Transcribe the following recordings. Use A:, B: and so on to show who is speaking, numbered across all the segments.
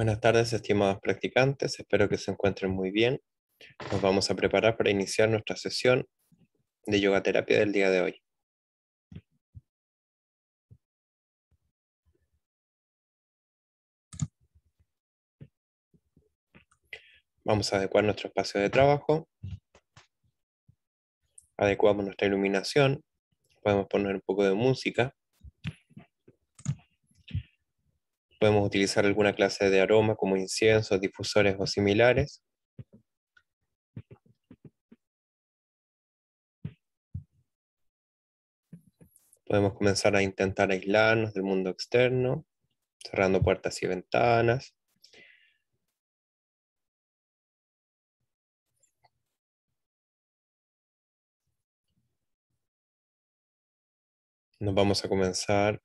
A: Buenas tardes, estimados practicantes. Espero que se encuentren muy bien. Nos vamos a preparar para iniciar nuestra sesión de yoga terapia del día de hoy. Vamos a adecuar nuestro
B: espacio de trabajo. Adecuamos nuestra iluminación. Podemos poner un poco de música Podemos utilizar alguna clase de aroma como inciensos, difusores o similares.
A: Podemos comenzar a intentar aislarnos del mundo externo, cerrando puertas y ventanas. Nos vamos a comenzar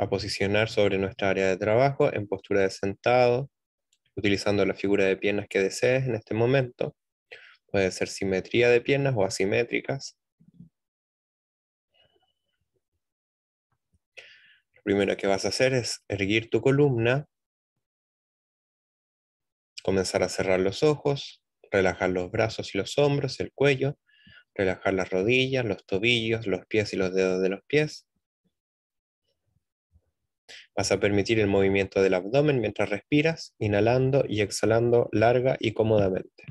A: a posicionar sobre
B: nuestra área de trabajo en postura de sentado, utilizando la figura de piernas que desees en este momento. Puede ser simetría de piernas o asimétricas.
A: Lo primero que vas a hacer es erguir tu columna, comenzar a cerrar los
B: ojos, relajar los brazos y los hombros, el cuello, relajar las rodillas, los tobillos, los pies y los dedos de los pies, Vas a permitir el movimiento del abdomen mientras respiras, inhalando y exhalando larga y
A: cómodamente.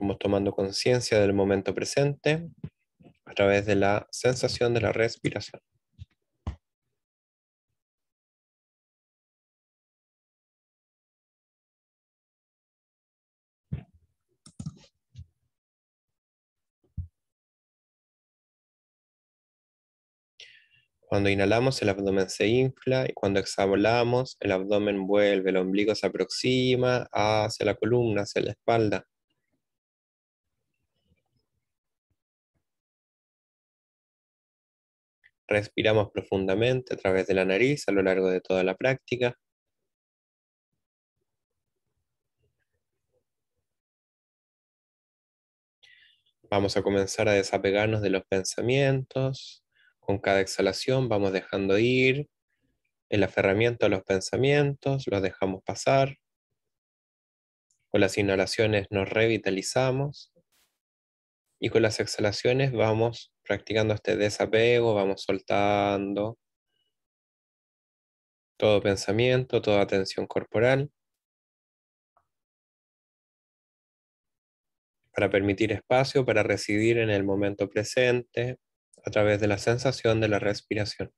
A: Vamos tomando conciencia del momento presente a través de la sensación de la respiración. Cuando inhalamos el abdomen se infla
B: y cuando exhalamos el abdomen vuelve, el ombligo se aproxima hacia la
A: columna, hacia la espalda. Respiramos profundamente a través de la nariz a lo largo de toda la práctica. Vamos a comenzar a desapegarnos
B: de los pensamientos, con cada exhalación vamos dejando ir el aferramiento a los pensamientos, los dejamos pasar. Con las inhalaciones nos revitalizamos y con las exhalaciones vamos practicando este desapego, vamos soltando
A: todo pensamiento, toda atención corporal para permitir espacio para residir en el momento presente, a través de la sensación de la respiración.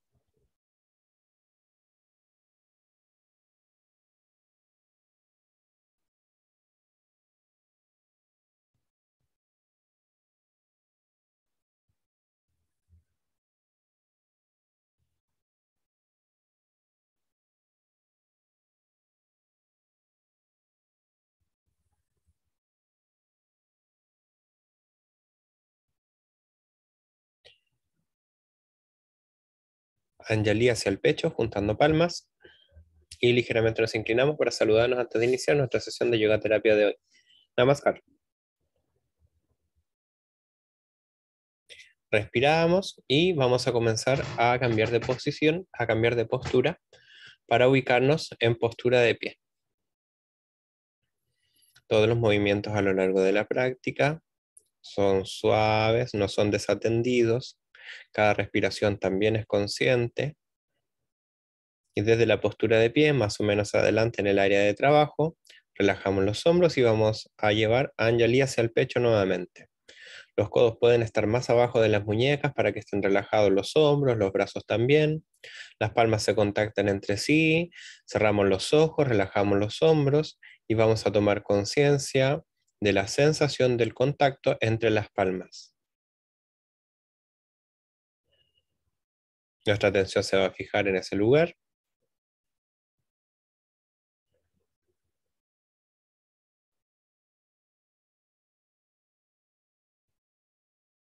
A: Anjali hacia el pecho, juntando
B: palmas, y ligeramente nos inclinamos para saludarnos antes de iniciar nuestra sesión de yoga terapia de hoy. Namaskar. Respiramos y vamos a comenzar a cambiar de posición, a cambiar de postura para ubicarnos en postura de pie. Todos los movimientos a lo largo de la práctica son suaves, no son desatendidos, cada respiración también es consciente. Y desde la postura de pie, más o menos adelante en el área de trabajo, relajamos los hombros y vamos a llevar Anjali hacia el pecho nuevamente. Los codos pueden estar más abajo de las muñecas para que estén relajados los hombros, los brazos también. Las palmas se contactan entre sí, cerramos los ojos, relajamos los hombros y vamos a tomar conciencia de la sensación del contacto entre las palmas.
A: Nuestra atención se va a fijar en ese lugar.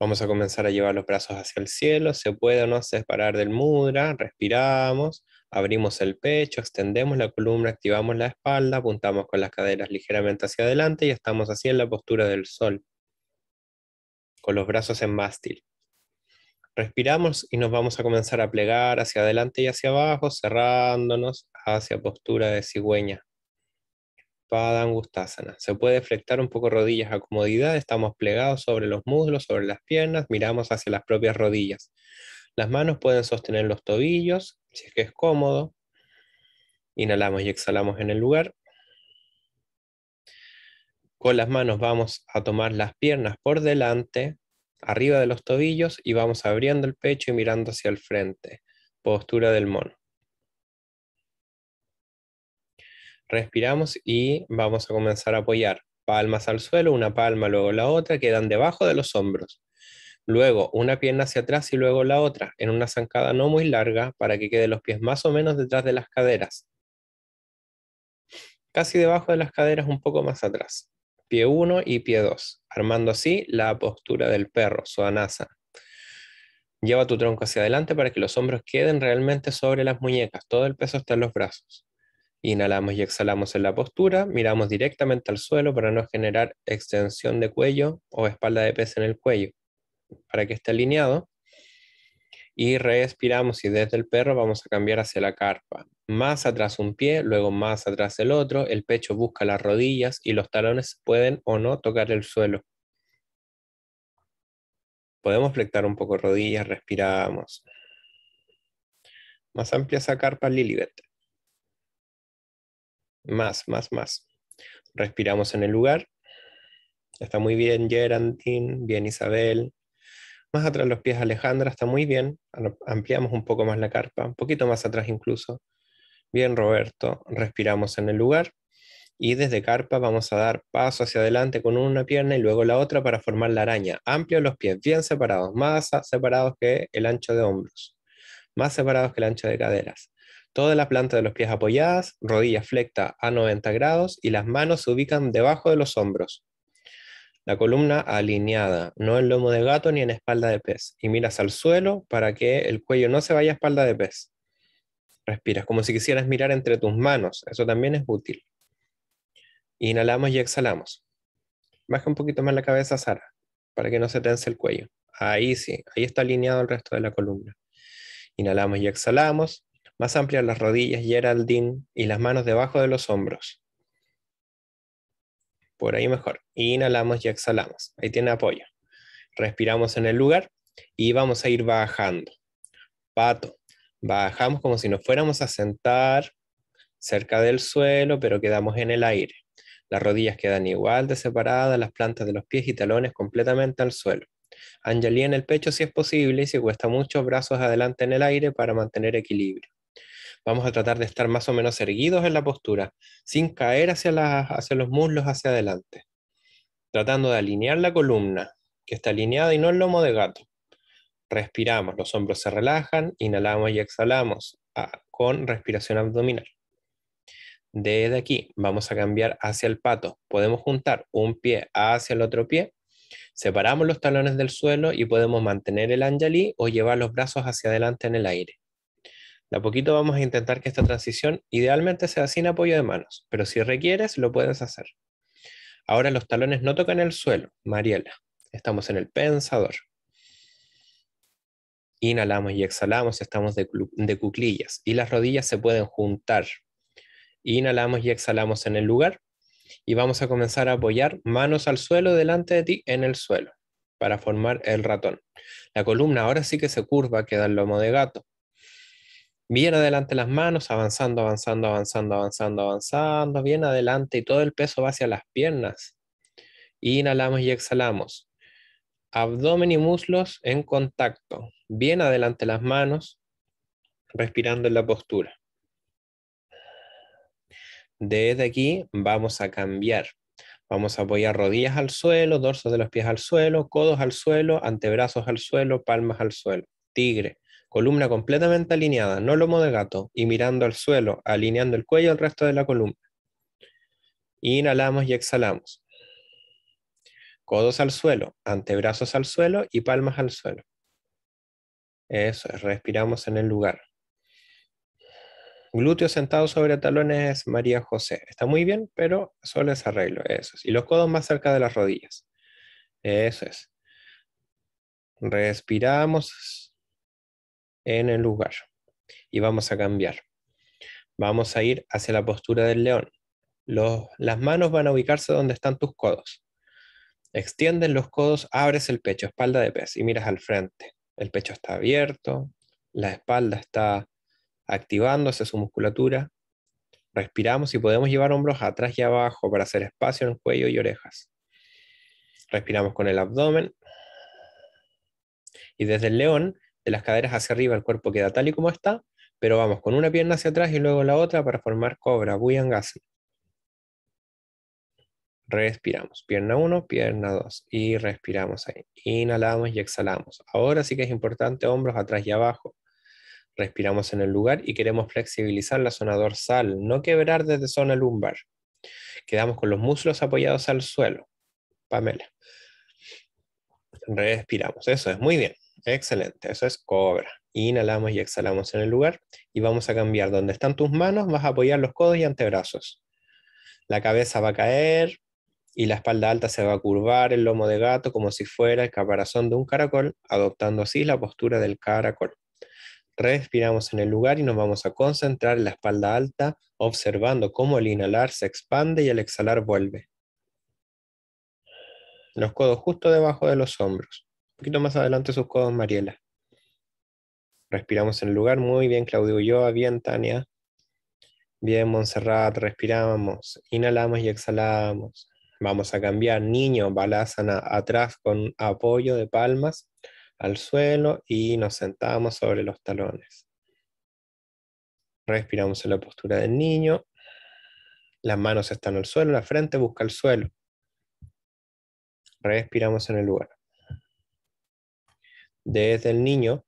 A: Vamos a comenzar a llevar los brazos hacia el cielo, se puede o no separar del mudra, respiramos,
B: abrimos el pecho, extendemos la columna, activamos la espalda, apuntamos con las caderas ligeramente hacia adelante y estamos así en la postura del sol, con los brazos en mástil respiramos y nos vamos a comenzar a plegar hacia adelante y hacia abajo, cerrándonos hacia postura de cigüeña. Padangustasana. Se puede flectar un poco rodillas a comodidad, estamos plegados sobre los muslos, sobre las piernas, miramos hacia las propias rodillas. Las manos pueden sostener los tobillos, si es que es cómodo. Inhalamos y exhalamos en el lugar. Con las manos vamos a tomar las piernas por delante, arriba de los tobillos y vamos abriendo el pecho y mirando hacia el frente. Postura del mono. Respiramos y vamos a comenzar a apoyar palmas al suelo, una palma, luego la otra, quedan debajo de los hombros. Luego una pierna hacia atrás y luego la otra, en una zancada no muy larga para que queden los pies más o menos detrás de las caderas. Casi debajo de las caderas, un poco más atrás pie 1 y pie 2, armando así la postura del perro, anaza. Lleva tu tronco hacia adelante para que los hombros queden realmente sobre las muñecas, todo el peso está en los brazos. Inhalamos y exhalamos en la postura, miramos directamente al suelo para no generar extensión de cuello o espalda de pez en el cuello. Para que esté alineado, y respiramos y desde el perro vamos a cambiar hacia la carpa. Más atrás un pie, luego más atrás el otro, el pecho busca las rodillas y los talones pueden o no tocar el suelo. Podemos flectar un poco rodillas, respiramos. Más amplia esa carpa Lilibet. Más, más, más. Respiramos en el lugar. Está muy bien gerantín bien Isabel, más atrás los pies Alejandra, está muy bien. Ampliamos un poco más la carpa, un poquito más atrás incluso. Bien, Roberto, respiramos en el lugar y desde carpa vamos a dar paso hacia adelante con una pierna y luego la otra para formar la araña. amplio los pies, bien separados, más separados que el ancho de hombros, más separados que el ancho de caderas. Toda la planta de los pies apoyadas, rodillas flecta a 90 grados y las manos se ubican debajo de los hombros la columna alineada, no en lomo de gato ni en espalda de pez, y miras al suelo para que el cuello no se vaya a espalda de pez. Respiras como si quisieras mirar entre tus manos, eso también es útil. Inhalamos y exhalamos. Baja un poquito más la cabeza, Sara, para que no se tense el cuello. Ahí sí, ahí está alineado el resto de la columna. Inhalamos y exhalamos. Más amplias las rodillas, Geraldine, y las manos debajo de los hombros por ahí mejor. Inhalamos y exhalamos, ahí tiene apoyo. Respiramos en el lugar y vamos a ir bajando. Pato, bajamos como si nos fuéramos a sentar cerca del suelo, pero quedamos en el aire. Las rodillas quedan igual de separadas, las plantas de los pies y talones completamente al suelo. Angelía en el pecho si es posible y si cuesta mucho, brazos adelante en el aire para mantener equilibrio. Vamos a tratar de estar más o menos erguidos en la postura, sin caer hacia, los muslos hacia adelante. Tratando de alinear la columna, que está alineada y no el lomo de gato. Respiramos, los hombros se relajan, inhalamos y exhalamos ah, con respiración abdominal. Desde aquí vamos a cambiar hacia el pato. Podemos juntar un pie hacia el otro pie Separamos los talones del suelo y podemos mantener el anjali o llevar los brazos hacia adelante en el aire. De a poquito vamos a intentar que esta transición idealmente sea sin apoyo de manos, pero si requieres, lo puedes hacer. Ahora los talones no tocan el suelo, Mariela. Estamos en el pensador. Inhalamos y exhalamos, estamos de, cuclillas y las rodillas se pueden juntar. Inhalamos y exhalamos en el lugar y vamos a comenzar a apoyar manos al suelo delante de ti en el suelo para formar el ratón. La columna ahora sí que se curva, queda el lomo de gato bien adelante las manos, avanzando, avanzando, avanzando, avanzando, avanzando, bien adelante y todo el peso va hacia las piernas. Inhalamos y exhalamos. Abdomen y muslos en contacto. Bien adelante las manos, respirando en la postura. Desde aquí vamos a cambiar. Vamos a apoyar rodillas al suelo, dorsos de los pies al suelo, codos al suelo, antebrazos al suelo, palmas al suelo. Tigre columna completamente alineada, no lomo de gato, y mirando al suelo, alineando el cuello al resto de la columna. Inhalamos y exhalamos. Codos al suelo, antebrazos al suelo y palmas al suelo. Eso es, respiramos en el lugar. Glúteos sentados sobre talones, María José. Está muy bien, pero solo es arreglo. Eso es. Y los codos más cerca de las rodillas. Eso es. Respiramos en el lugar y vamos a cambiar. Vamos a ir hacia la postura del león. las manos van a ubicarse donde están tus codos. ...extiendes los codos, abres el pecho, espalda de pez y miras al frente. El pecho está abierto, la espalda está activándose su musculatura. Respiramos y podemos llevar hombros atrás y abajo para hacer espacio en el cuello y orejas. Respiramos con el abdomen. Y desde el león de las caderas hacia arriba el cuerpo queda tal y como está, pero vamos con una pierna hacia atrás y luego la otra para formar cobra, gas Respiramos, pierna 1, pierna 2 y respiramos ahí. Inhalamos y exhalamos. Ahora sí que es importante hombros atrás y abajo. Respiramos en el lugar y queremos flexibilizar la zona dorsal, no quebrar desde zona lumbar. Quedamos con los muslos apoyados al suelo. Pamela. Respiramos, eso es muy bien. Excelente, eso es cobra. Inhalamos y exhalamos en el lugar y vamos a cambiar. Donde están tus manos vas a apoyar los codos y antebrazos. La cabeza va a caer y la espalda alta se va a curvar el lomo de gato como si fuera el caparazón de un caracol, adoptando así la postura del caracol. Respiramos en el lugar y nos vamos a concentrar en la espalda alta, observando cómo el inhalar se expande y el exhalar vuelve. Los codos justo debajo de los hombros poquito más adelante sus codos Mariela. Respiramos en el lugar, muy bien Claudio yo ah, bien Tania, bien Montserrat, respiramos, inhalamos y exhalamos. Vamos a cambiar, niño, balazana atrás con apoyo de palmas al suelo y nos sentamos sobre los talones. Respiramos en la postura del niño, las manos están al suelo, la frente busca el suelo. Respiramos en el lugar desde el niño,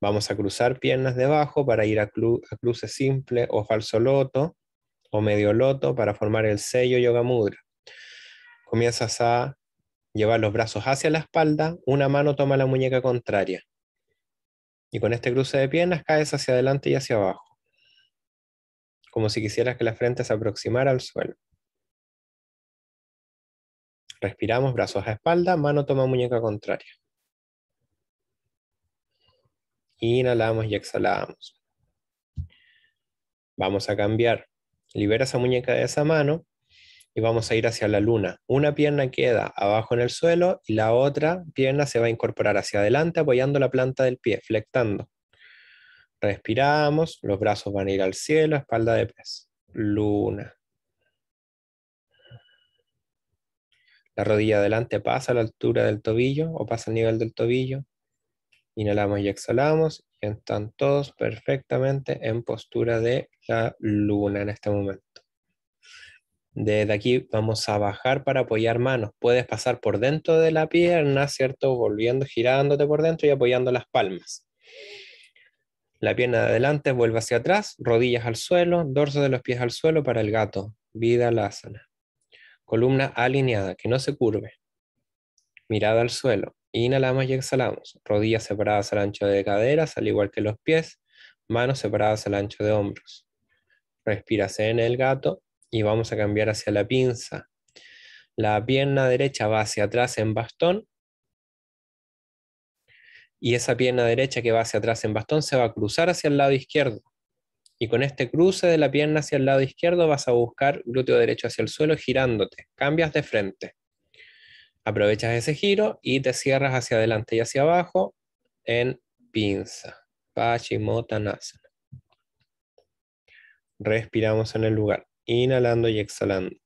B: vamos a cruzar piernas debajo para ir a, cruce simple o falso loto o medio loto para formar el sello yoga mudra. Comienzas a llevar los brazos hacia la espalda, una mano toma la muñeca contraria. Y con este cruce de piernas caes hacia adelante y hacia abajo,
A: como si quisieras que la frente se aproximara al suelo. Respiramos, brazos a espalda, mano toma muñeca contraria.
B: Inhalamos y exhalamos. Vamos a cambiar. Libera esa muñeca de esa mano y vamos a ir hacia la luna. Una pierna queda abajo en el suelo y la otra pierna se va a incorporar hacia adelante apoyando la planta del pie, flectando. Respiramos, los brazos van a ir al cielo, espalda de pez. Luna. La rodilla adelante pasa a la altura del tobillo o pasa al nivel del tobillo. Inhalamos y exhalamos y están todos perfectamente en postura de la luna en este momento. Desde aquí vamos a bajar para apoyar manos. Puedes pasar por dentro de la pierna, ¿cierto? Volviendo, girándote por dentro y apoyando las palmas. La pierna de adelante vuelve hacia atrás, rodillas al suelo, dorso de los pies al suelo para el gato, vida lásana. Columna alineada, que no se curve. Mirada al suelo, Inhalamos y exhalamos. Rodillas separadas al ancho de caderas, al igual que los pies. Manos separadas al ancho de hombros. Respiras en el gato y vamos a cambiar hacia la pinza. La pierna derecha va hacia atrás en bastón. Y esa pierna derecha que va hacia atrás en bastón se va a cruzar hacia el lado izquierdo. Y con este cruce de la pierna hacia el lado izquierdo vas a buscar glúteo derecho hacia el suelo girándote. Cambias de frente aprovechas ese giro y te cierras hacia adelante y hacia abajo en pinza. Pachimotanasana. Respiramos en el lugar, inhalando y exhalando.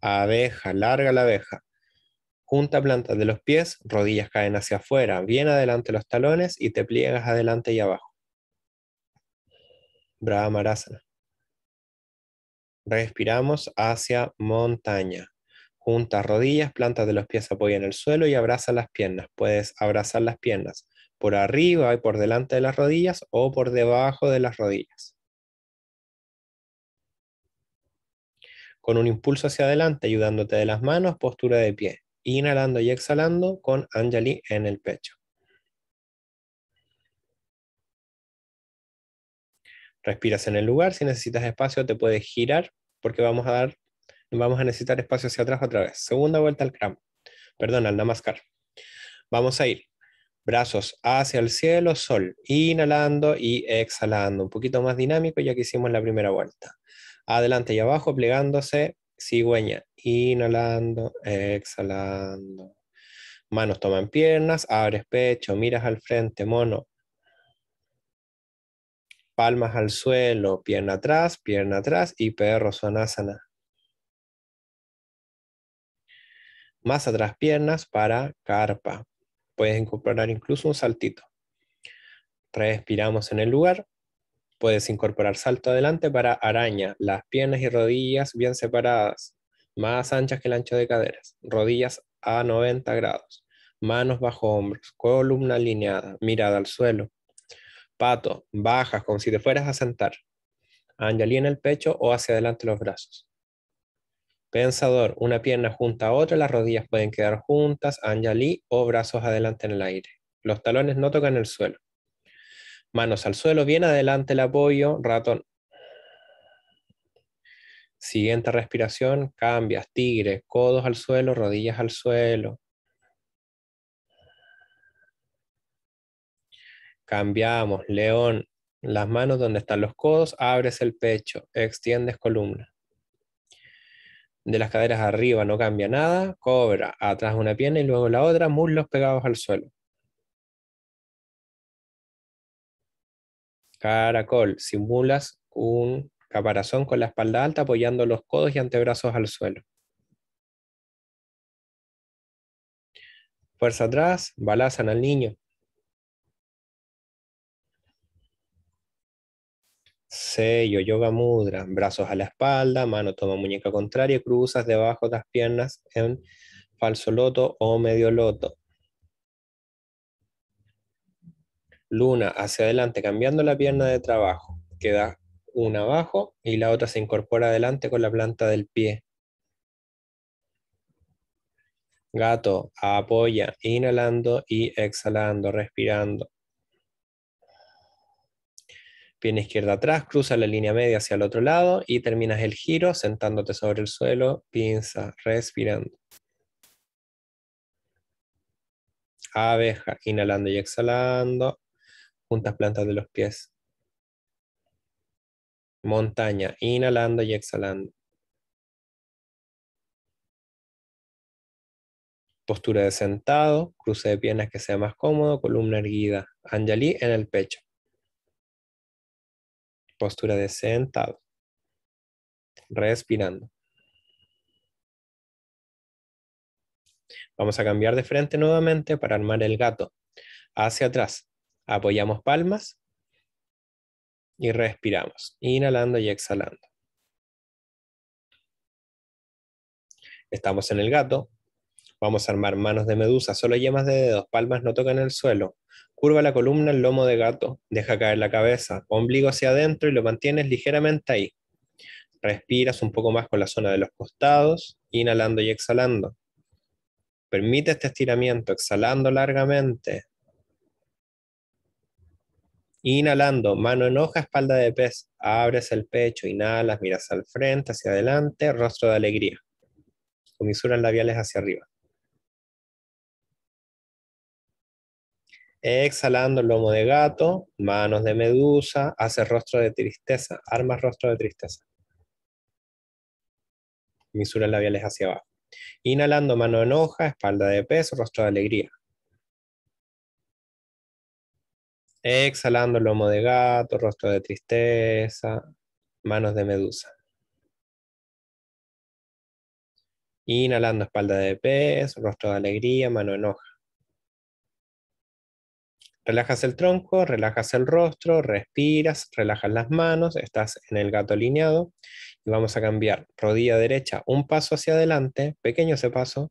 B: Abeja, larga la abeja. Junta plantas de los pies, rodillas caen hacia afuera, bien adelante los talones y te pliegas adelante y abajo. rasana. Respiramos hacia montaña. Juntas rodillas, plantas de los pies en el suelo y abraza las piernas. Puedes abrazar las piernas por arriba y por delante de las rodillas o por debajo de las rodillas. Con un impulso hacia adelante, ayudándote de las manos, postura de pie. Inhalando y exhalando con Anjali en el pecho. Respiras en el lugar, si necesitas espacio te puedes girar porque vamos a dar Vamos a necesitar espacio hacia atrás otra vez. Segunda vuelta al cráneo. Perdón, al Namaskar. Vamos a ir. Brazos hacia el cielo, sol. Inhalando y exhalando. Un poquito más dinámico ya que hicimos la primera vuelta. Adelante y abajo, plegándose. Cigüeña. Inhalando, exhalando. Manos toman piernas, abres pecho, miras al frente, mono. Palmas al suelo, pierna atrás, pierna atrás y perro sonasana. Más atrás piernas para carpa. Puedes incorporar incluso un saltito. Respiramos en el lugar. Puedes incorporar salto adelante para araña, las piernas y rodillas bien separadas, más anchas que el ancho de caderas, rodillas a 90 grados, manos bajo hombros, columna alineada, mirada al suelo. Pato, bajas como si te fueras a sentar. en el pecho o hacia adelante los brazos. Pensador, una pierna junta a otra, las rodillas pueden quedar juntas, anjali o brazos adelante en el aire. Los talones no tocan el suelo. Manos al suelo, bien adelante el apoyo, ratón. Siguiente respiración, cambias, tigre, codos al suelo, rodillas al suelo. Cambiamos, león, las manos donde están los codos, abres el pecho, extiendes columna de las caderas arriba no cambia nada, cobra atrás una pierna y luego la otra, muslos pegados al suelo. Caracol, simulas un caparazón con la espalda alta apoyando los codos y antebrazos al
A: suelo. Fuerza atrás, balazan al niño.
B: sello, yoga mudra, brazos a la espalda, mano toma muñeca contraria, cruzas debajo de las piernas en falso loto o medio loto. Luna hacia adelante, cambiando la pierna de trabajo. Queda una abajo y la otra se incorpora adelante con la planta del pie. Gato, apoya, inhalando y exhalando, respirando pierna izquierda atrás, cruza la línea media hacia el otro lado y terminas el giro sentándote sobre el suelo, pinza, respirando. Abeja, inhalando y exhalando, juntas plantas de los pies.
A: Montaña, inhalando y exhalando. Postura de sentado, cruce de piernas que sea más cómodo, columna erguida, anjali en el pecho postura de sentado, respirando. Vamos a cambiar de frente nuevamente para armar
B: el gato. Hacia atrás. Apoyamos palmas y respiramos, inhalando y exhalando. Estamos en el gato. Vamos a armar manos de medusa, solo yemas de dedos, palmas no tocan el suelo. Curva la columna el lomo de gato, deja caer la cabeza, ombligo hacia adentro y lo mantienes ligeramente ahí. Respiras un poco más con la zona de los costados, inhalando y exhalando. Permite este estiramiento, exhalando largamente. Inhalando, mano en hoja, espalda de pez. Abres el pecho, inhalas, miras al frente, hacia adelante, rostro de alegría. Comisuras labiales hacia arriba. Exhalando lomo de gato, manos de medusa, hace rostro de tristeza, armas rostro de tristeza. Misuras labiales hacia abajo. Inhalando mano en hoja, espalda de peso, rostro de alegría.
A: Exhalando lomo de gato, rostro de tristeza, manos de medusa.
B: Inhalando espalda de pez, rostro de alegría, mano en hoja. Relajas el tronco, relajas el rostro, respiras, relajas las manos, estás en el gato alineado y vamos a cambiar rodilla derecha un paso hacia adelante, pequeño ese paso,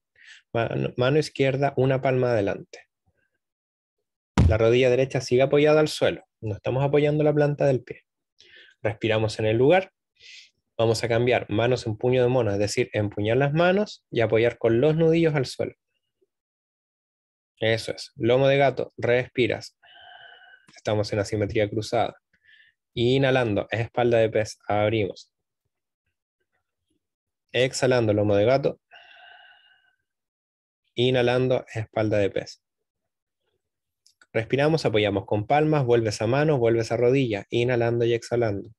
B: mano, izquierda una palma adelante. La rodilla derecha sigue apoyada al suelo, no estamos apoyando la planta del pie. Respiramos en el lugar, vamos a cambiar manos en puño de mono, es decir, empuñar las manos y apoyar con los nudillos al suelo. Eso es. Lomo de gato, respiras. Estamos en asimetría cruzada. Inhalando, espalda de pez, abrimos. Exhalando, lomo de gato. Inhalando, espalda de pez. Respiramos, apoyamos con palmas, vuelves a mano, vuelves a rodilla, inhalando y exhalando.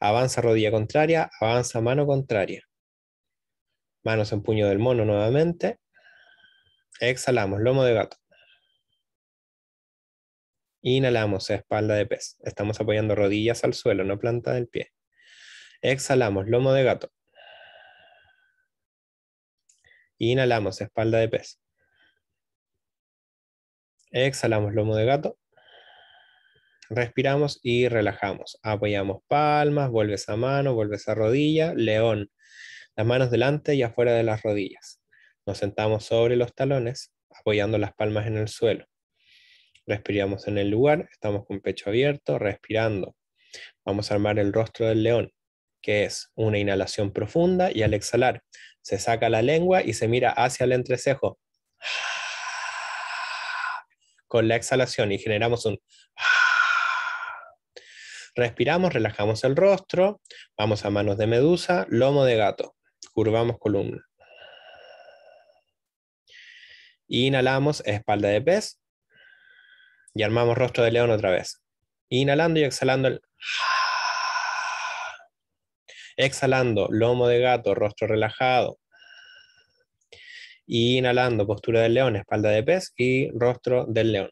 B: Avanza rodilla contraria, avanza mano contraria. Manos en puño del mono nuevamente. Exhalamos, lomo de gato. Inhalamos, espalda de pez. Estamos apoyando rodillas al suelo, no planta del pie. Exhalamos, lomo de gato. Inhalamos, espalda de pez. Exhalamos, lomo de gato. Respiramos y relajamos. Apoyamos palmas, vuelves a mano, vuelves a rodilla, león. Las manos delante y afuera de las rodillas. Nos sentamos sobre los talones, apoyando las palmas en el suelo. Respiramos en el lugar, estamos con pecho abierto, respirando. Vamos a armar el rostro del león, que es una inhalación profunda y al exhalar se saca la lengua y se mira hacia el entrecejo. Con la exhalación y generamos un... Respiramos, relajamos el rostro, vamos a manos de medusa, lomo de gato, curvamos columna. Inhalamos, espalda de pez. Y armamos rostro de león otra vez. Inhalando y exhalando el... Exhalando, lomo de gato, rostro relajado. Inhalando, postura del león, espalda de pez y rostro del león.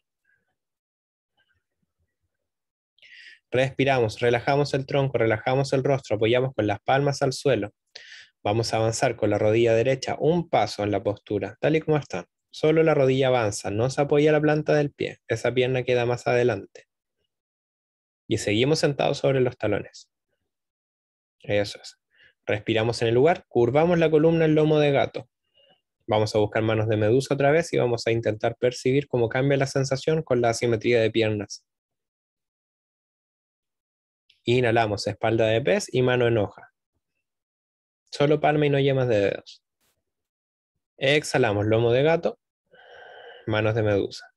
B: Respiramos, relajamos el tronco, relajamos el rostro, apoyamos con las palmas al suelo. Vamos a avanzar con la rodilla derecha un paso en la postura, tal y como está. Solo la rodilla avanza, no se apoya la planta del pie, esa pierna queda más adelante. Y seguimos sentados sobre los talones. Eso es. Respiramos en el lugar, curvamos la columna en lomo de gato. Vamos a buscar manos de medusa otra vez y vamos a intentar percibir cómo cambia la sensación con la asimetría de piernas. Inhalamos espalda de pez y mano en hoja. Solo palma y no yemas de dedos. Exhalamos lomo de gato, manos de medusa.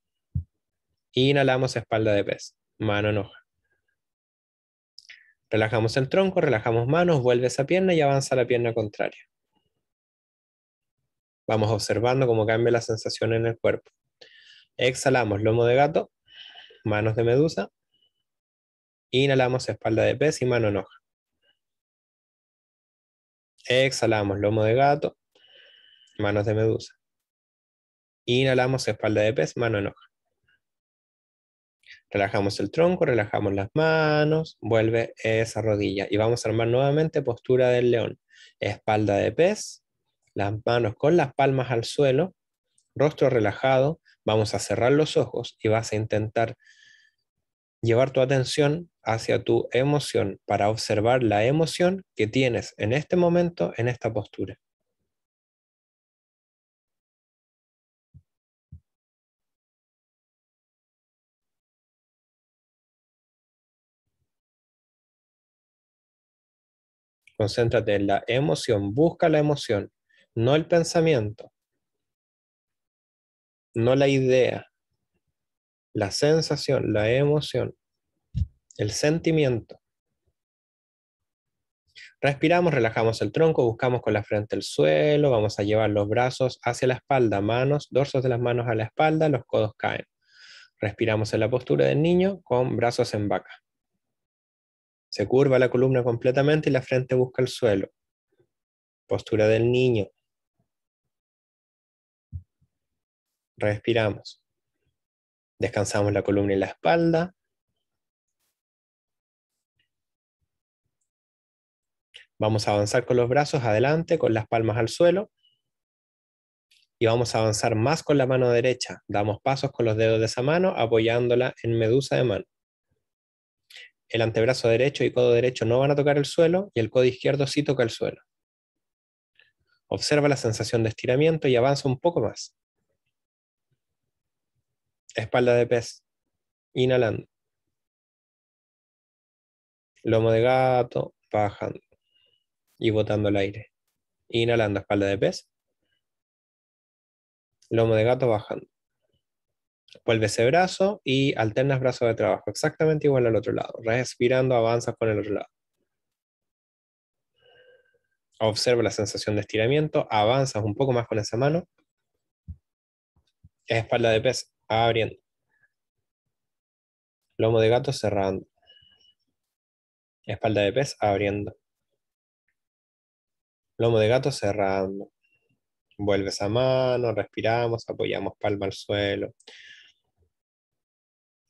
B: Inhalamos espalda de pez, mano en hoja. Relajamos el tronco, relajamos manos, vuelve esa pierna y avanza la pierna contraria. Vamos observando cómo cambia la sensación en el cuerpo. Exhalamos lomo de gato, manos de medusa. Inhalamos espalda de pez y mano en hoja. Exhalamos lomo de gato, manos de medusa. Inhalamos espalda de pez, mano en hoja. Relajamos el tronco, relajamos las manos, vuelve esa rodilla. Y vamos a armar nuevamente postura del león. Espalda de pez, las manos con las palmas al suelo, rostro relajado. Vamos a cerrar los ojos y vas a intentar llevar tu atención hacia tu
A: emoción para observar la emoción que tienes en este momento en esta postura. Concéntrate en la emoción, busca la emoción, no el pensamiento, no la idea,
B: la sensación, la emoción, el sentimiento. Respiramos, relajamos el tronco, buscamos con la frente el suelo, vamos a llevar los brazos hacia la espalda, manos, dorsos de las manos a la espalda, los codos caen. Respiramos en la postura del niño con brazos en vaca. Se curva la columna completamente y la frente busca el suelo. Postura del niño.
A: Respiramos. Descansamos la columna y la espalda.
B: Vamos a avanzar con los brazos adelante, con las palmas al suelo. Y vamos a avanzar más con la mano derecha. Damos pasos con los dedos de esa mano apoyándola en medusa de mano el antebrazo derecho y codo derecho no van a tocar el suelo y el codo izquierdo sí toca el suelo. Observa la sensación de estiramiento y avanza un poco más. Espalda de pez. Inhalando. Lomo de gato, bajando y botando el aire. Inhalando, espalda de pez. Lomo de gato, bajando. Vuelve ese brazo y alternas brazo de trabajo, exactamente igual al otro lado. Respirando, avanzas con el otro lado. Observa la sensación de estiramiento, avanzas un poco más con esa mano. Espalda de pez, abriendo.
A: Lomo de gato, cerrando. Espalda de pez, abriendo. Lomo de gato, cerrando.
B: Vuelves esa mano, respiramos, apoyamos palma al suelo.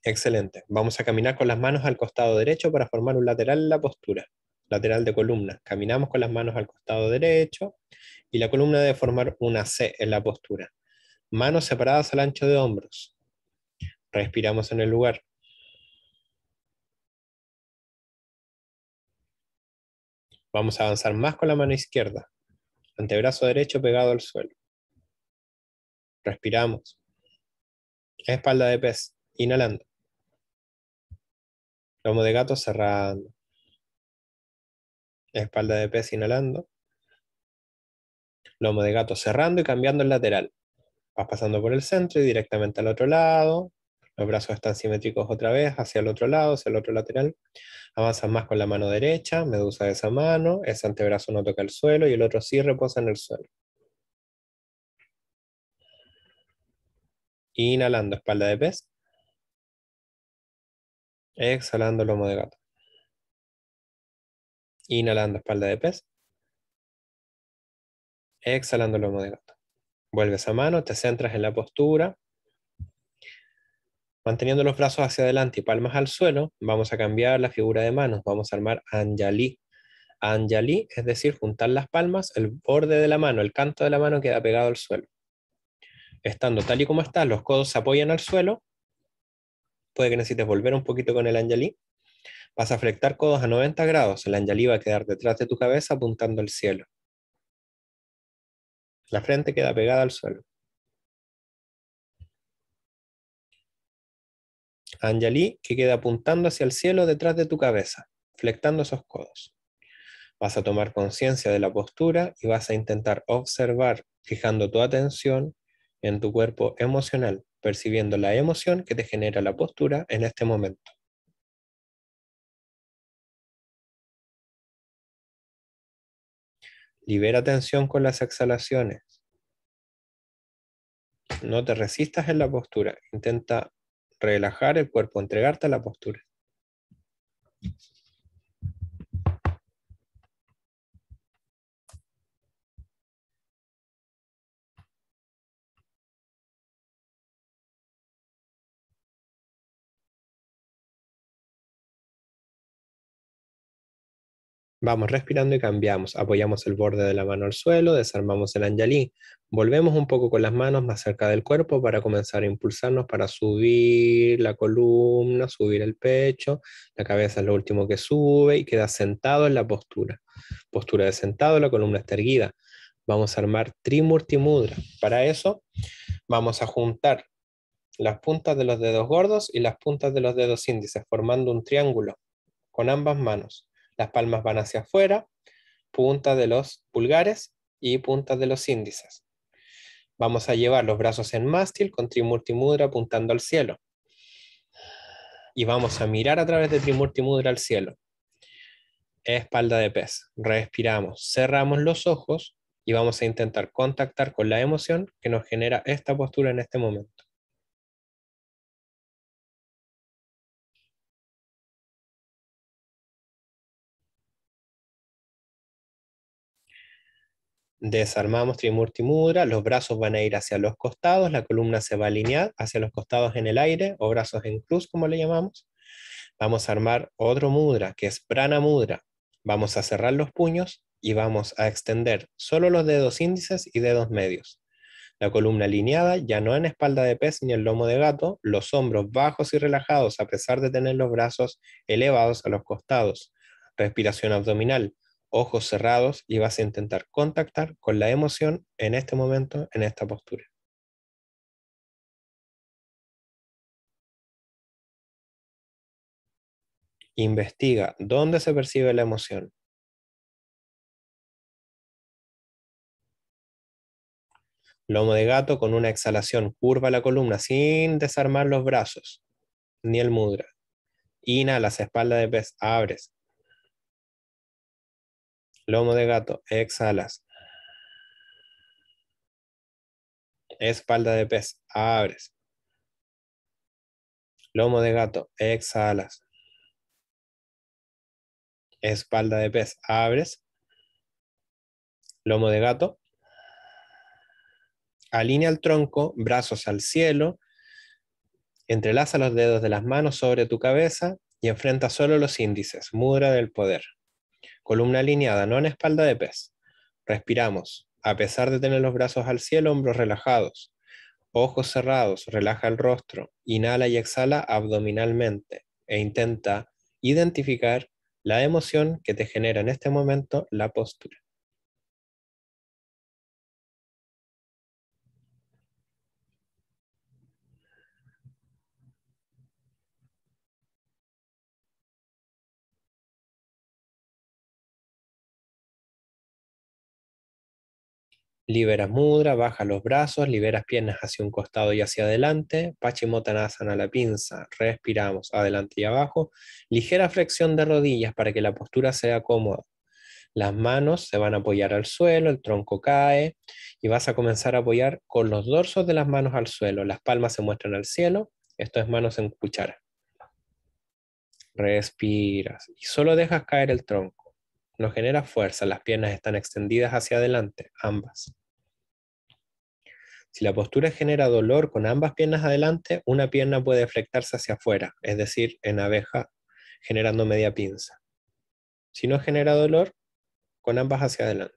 B: Excelente. Vamos a caminar con las manos al costado derecho para formar un lateral en la postura, lateral de columna. Caminamos con las manos al costado derecho y la columna debe formar una C en la postura. Manos separadas al ancho de hombros.
A: Respiramos en el lugar. Vamos a avanzar más con la mano izquierda. Antebrazo derecho pegado al suelo. Respiramos. Espalda de pez. Inhalando. Lomo de gato cerrando. Espalda de pez inhalando.
B: Lomo de gato cerrando y cambiando el lateral. Vas pasando por el centro y directamente al otro lado. Los brazos están simétricos otra vez, hacia el otro lado, hacia el otro lateral. Avanzas más con la mano derecha, medusa de esa mano, ese antebrazo no toca el suelo y el otro sí reposa en el suelo.
A: Inhalando, espalda de pez. Exhalando lomo de gato. Inhalando espalda de pez.
B: Exhalando lomo de gato. Vuelves a mano, te centras en la postura. Manteniendo los brazos hacia adelante y palmas al suelo, vamos a cambiar la figura de manos. Vamos a armar Anjali. Anjali, es decir, juntar las palmas, el borde de la mano, el canto de la mano queda pegado al suelo. Estando tal y como está, los codos se apoyan al suelo, puede que necesites volver un poquito con el Anjali. Vas a flectar codos
A: a 90 grados. El Anjali va a quedar detrás de tu cabeza apuntando al cielo. La frente queda pegada al suelo. Anjali que queda apuntando hacia el cielo detrás de tu cabeza,
B: flectando esos codos. Vas a tomar conciencia de la postura y vas a intentar observar, fijando tu atención en tu cuerpo emocional, percibiendo la
A: emoción que te genera la postura en este momento. Libera tensión con las exhalaciones. No te resistas en la postura.
B: Intenta relajar el cuerpo, entregarte a la postura.
A: Vamos respirando y cambiamos. Apoyamos el borde de la mano al suelo, desarmamos
B: el anjali, Volvemos un poco con las manos más cerca del cuerpo para comenzar a impulsarnos para subir la columna, subir el pecho. La cabeza es lo último que sube y queda sentado en la postura. Postura de sentado, la columna está erguida. Vamos a armar Trimurti Mudra. Para eso vamos a juntar las puntas de los dedos gordos y las puntas de los dedos índices formando un triángulo con ambas manos las palmas van hacia afuera, puntas de los pulgares y puntas de los índices. Vamos a llevar los brazos en mástil con Trimurti Mudra apuntando al cielo. Y vamos a mirar a través de Trimurti Mudra al cielo. Espalda de pez. Respiramos. Cerramos los ojos y vamos a
A: intentar contactar con la emoción que nos genera esta postura en este momento. Desarmamos
B: Trimurti Mudra, los brazos van a ir hacia los costados, la columna se va a alinear hacia los costados en el aire o brazos en cruz, como le llamamos. Vamos a armar otro mudra, que es Prana Mudra. Vamos a cerrar los puños y vamos a extender solo los dedos índices y dedos medios. La columna alineada, ya no en espalda de pez ni en lomo de gato, los hombros bajos y relajados a pesar de tener los brazos elevados a los costados. Respiración abdominal, ojos cerrados y vas a intentar contactar con la emoción
A: en este momento, en esta postura. Investiga dónde se percibe la emoción. Lomo de gato con una exhalación. Curva la columna sin desarmar
B: los brazos ni el mudra. Inhalas, espalda de pez, abres.
A: Lomo de gato, exhalas. Espalda de pez, abres. Lomo de gato, exhalas. Espalda de pez, abres. Lomo de gato.
B: Alinea el tronco, brazos al cielo. Entrelaza los dedos de las manos sobre tu cabeza y enfrenta solo los índices. Mudra del poder columna alineada, no en espalda de pez. Respiramos, a pesar de tener los brazos al cielo, hombros relajados, ojos cerrados, relaja el rostro, inhala y exhala abdominalmente e intenta identificar la
A: emoción que te genera en este momento la postura. Liberas mudra, baja los brazos, liberas piernas hacia un costado y hacia adelante, Pachimottanasana
B: la pinza, respiramos adelante y abajo, ligera flexión de rodillas para que la postura sea cómoda. Las manos se van a apoyar al suelo, el tronco cae y vas a comenzar a apoyar con los dorsos de las manos al suelo, las palmas se muestran al cielo, esto es manos en cuchara. Respiras y solo dejas caer el tronco. No genera fuerza, las piernas están extendidas hacia adelante, ambas. Si la postura genera dolor con ambas piernas adelante, una pierna puede flectarse hacia afuera, es decir, en abeja, generando media pinza.
A: Si no genera dolor, con ambas hacia adelante.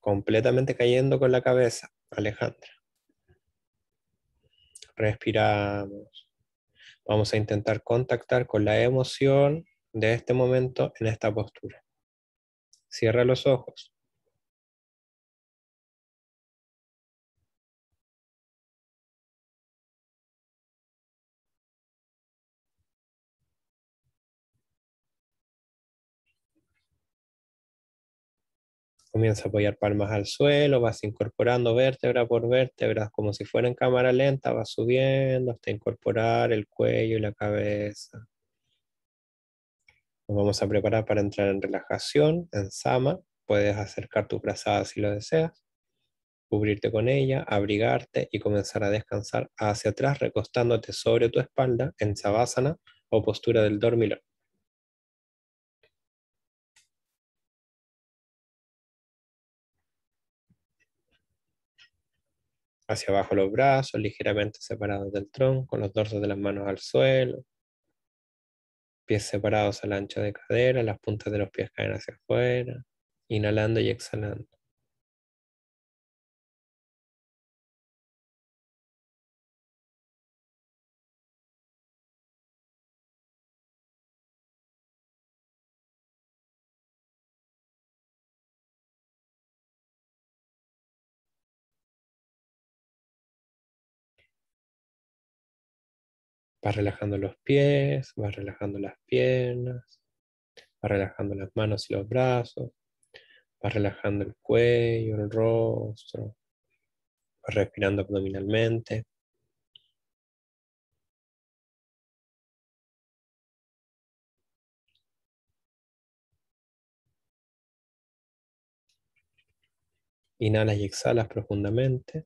A: Completamente cayendo con la cabeza, Alejandra. Respiramos.
B: Vamos a intentar contactar con la emoción de este momento
A: en esta postura. Cierra los ojos. comienza a apoyar palmas al suelo,
B: vas incorporando vértebra por vértebra, como si fuera en cámara lenta, vas subiendo hasta incorporar el cuello y la cabeza. Nos vamos a preparar para entrar en relajación, en sama. Puedes acercar tu brazada si lo deseas, cubrirte con ella, abrigarte y comenzar a descansar hacia atrás recostándote
A: sobre tu espalda en savasana o postura del dormilón. hacia abajo los brazos, ligeramente separados del tronco, los
B: dorsos de las manos al suelo, pies separados al ancho de cadera, las
A: puntas de los pies caen hacia afuera, inhalando y exhalando. Vas relajando los pies, vas relajando las piernas, vas
B: relajando las manos y los brazos, vas relajando el cuello, el rostro,
A: vas respirando abdominalmente. Inhalas y exhalas profundamente.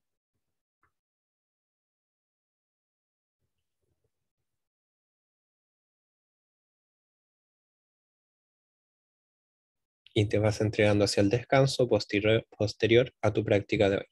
A: y te vas entregando hacia el descanso posterior, posterior a tu práctica de hoy.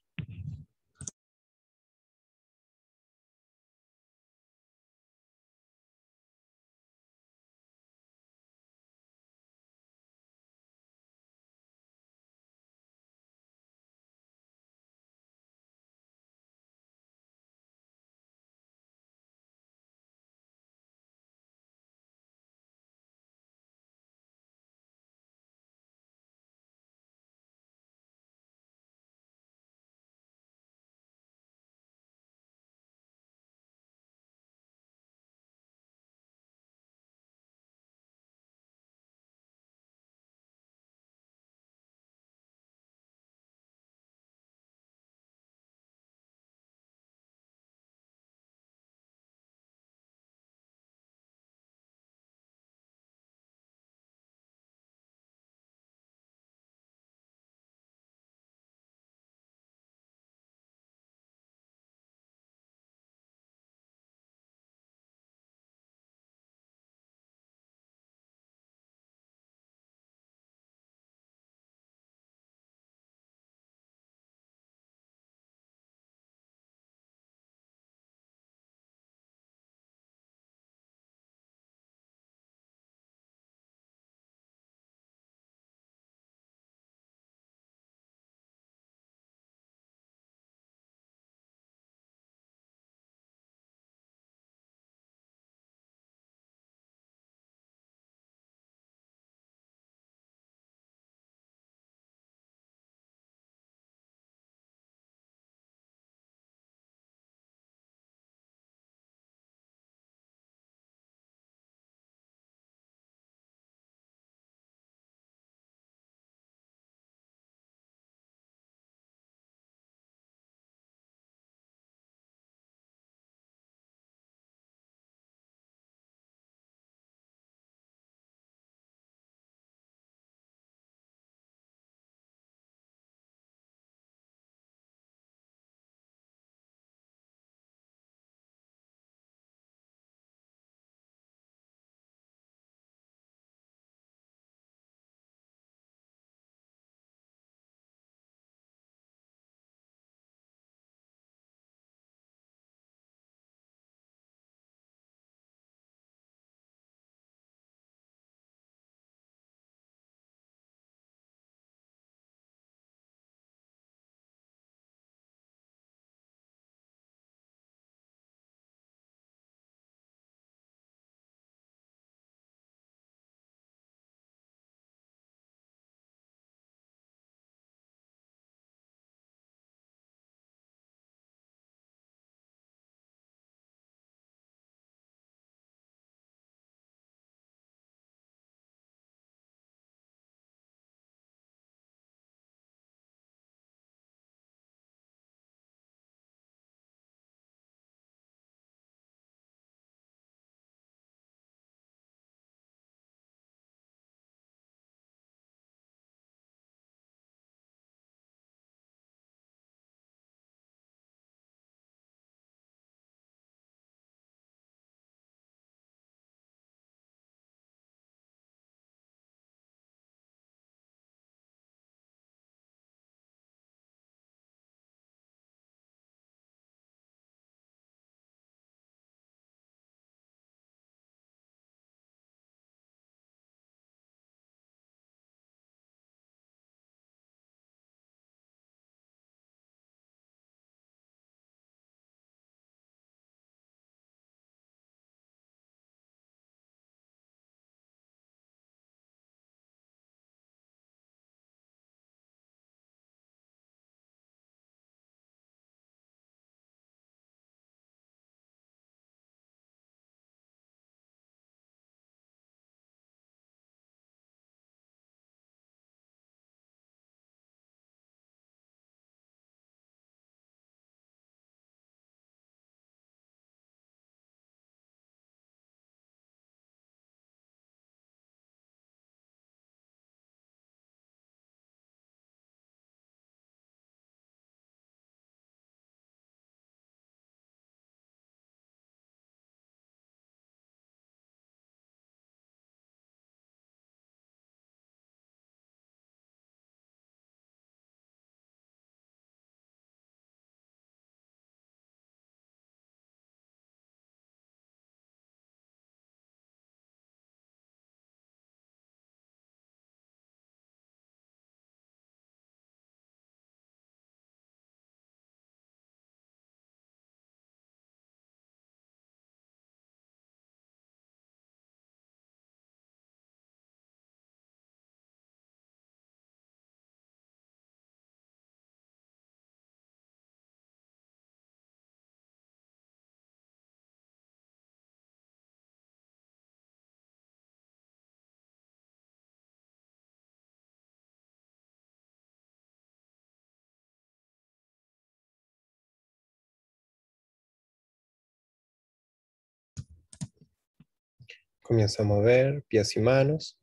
A: Comienza a mover pies y manos,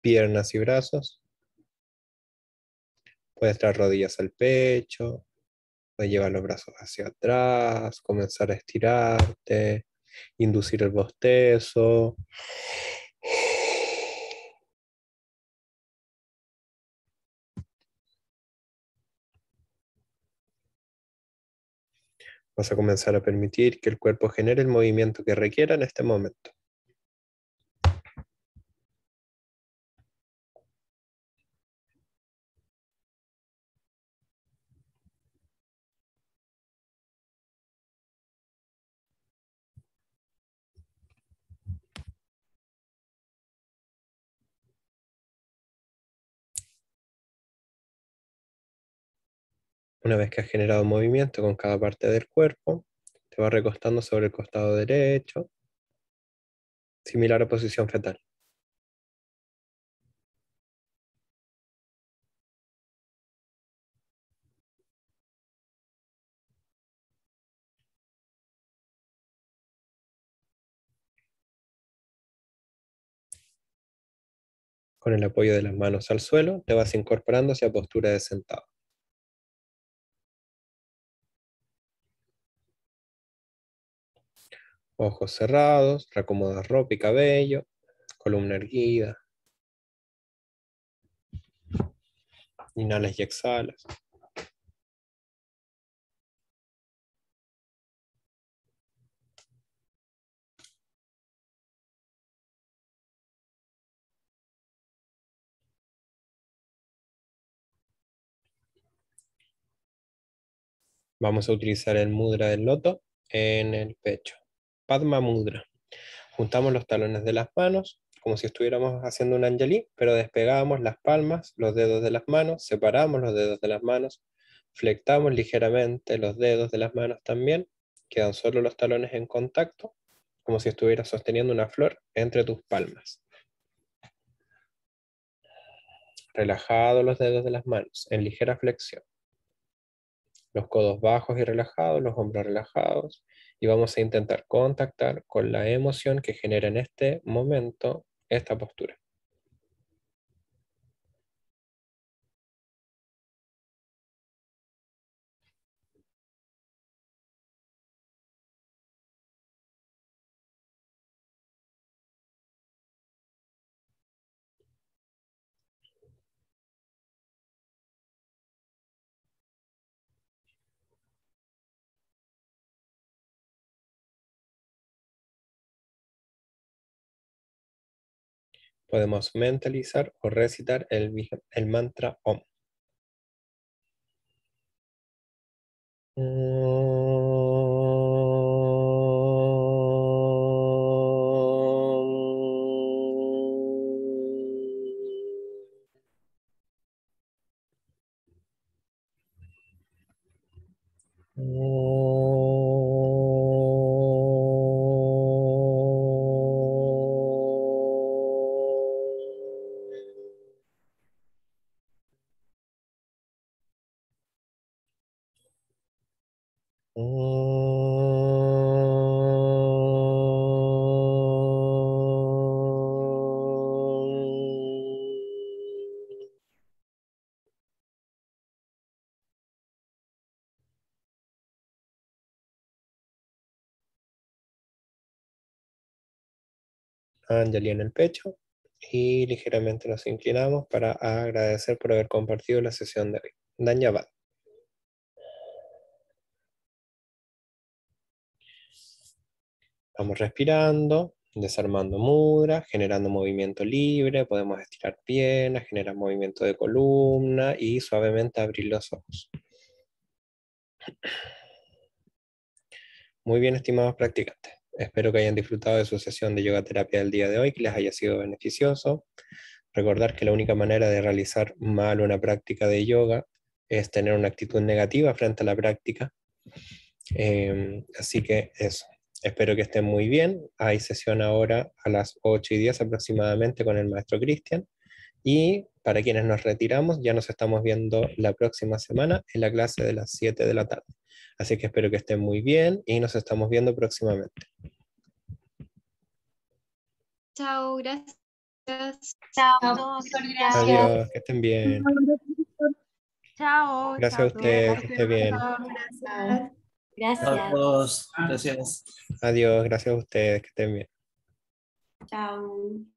A: piernas y brazos. Puedes traer rodillas al pecho, puedes llevar los brazos hacia atrás,
B: comenzar a estirarte, inducir el bostezo. Vas
A: a comenzar a permitir que el cuerpo genere el movimiento que requiera en este momento. Una vez que has generado movimiento con cada parte del cuerpo, te vas recostando sobre el costado derecho, similar a posición fetal. Con el apoyo de las manos al suelo, te vas incorporando hacia postura de sentado. Ojos cerrados, recomoda ropa y cabello, columna erguida. Inhalas y exhalas. Vamos a utilizar el mudra del
B: loto en el pecho. Padma Mudra. Juntamos los talones de las manos, como si estuviéramos haciendo un anjali, pero despegamos las palmas, los dedos de las manos, separamos los dedos de las manos, flectamos ligeramente los dedos de las manos también, quedan solo los talones en contacto, como si estuvieras sosteniendo una flor entre tus palmas. Relajados los dedos de las manos, en ligera flexión. Los codos bajos y relajados, los hombros relajados, y vamos a intentar contactar con la emoción que genera en este momento
A: esta postura. podemos mentalizar o recitar el, mantra OM. Mm. Anjali en el pecho y ligeramente nos inclinamos para agradecer por haber compartido la sesión de hoy. va. Vamos respirando, desarmando mudras,
B: generando movimiento libre, podemos estirar piernas, generar movimiento de columna y suavemente abrir los ojos. Muy bien, estimados practicantes. Espero que hayan disfrutado de su sesión de yoga terapia del día de hoy, que les haya sido beneficioso. Recordar que la única manera de realizar mal una práctica de yoga es tener una actitud negativa frente a la práctica. Em, así que eso. Espero que estén muy bien. Hay sesión ahora a las 8 y 10 aproximadamente con el maestro Cristian. Y para quienes nos retiramos, ya nos estamos viendo la próxima semana en la clase de las 7 de la tarde. Así que espero que estén muy bien y nos estamos viendo próximamente.
A: Chao, gracias. Chao, gracias. Adiós,
B: que estén bien.
A: Chao. Gracias a ustedes, que estén bien. Gracias. Gracias. todos, gracias. Adiós, gracias a ustedes, que estén bien. Chao.